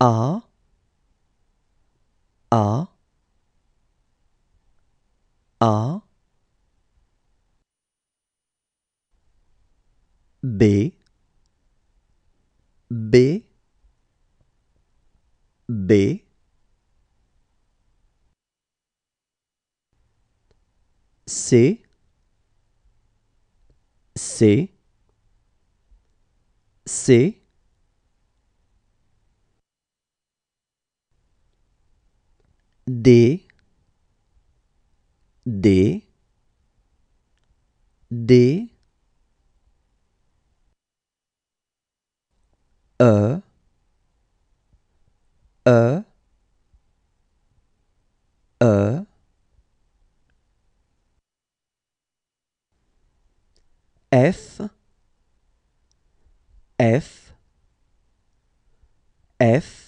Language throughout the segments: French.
A A A B B B C C C D D D E E E F F F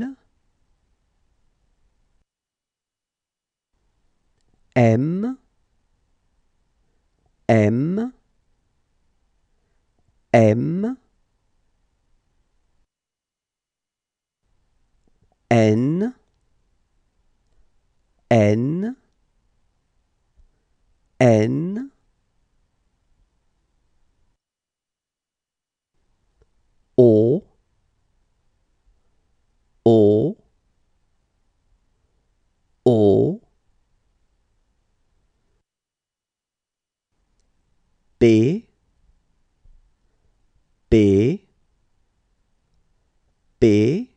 M, M, M, N, N, N, p p p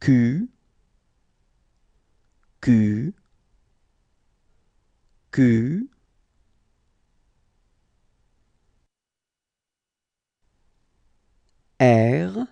Q Q Q R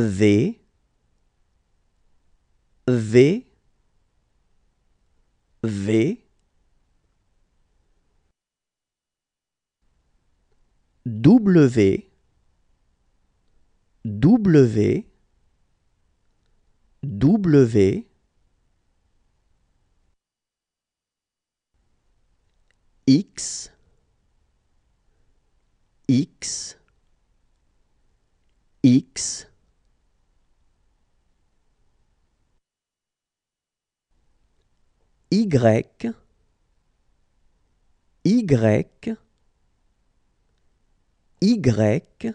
V V V W W W X X X Y, Y, Y,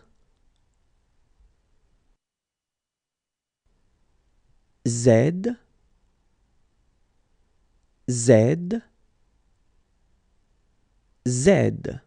Z, Z, Z.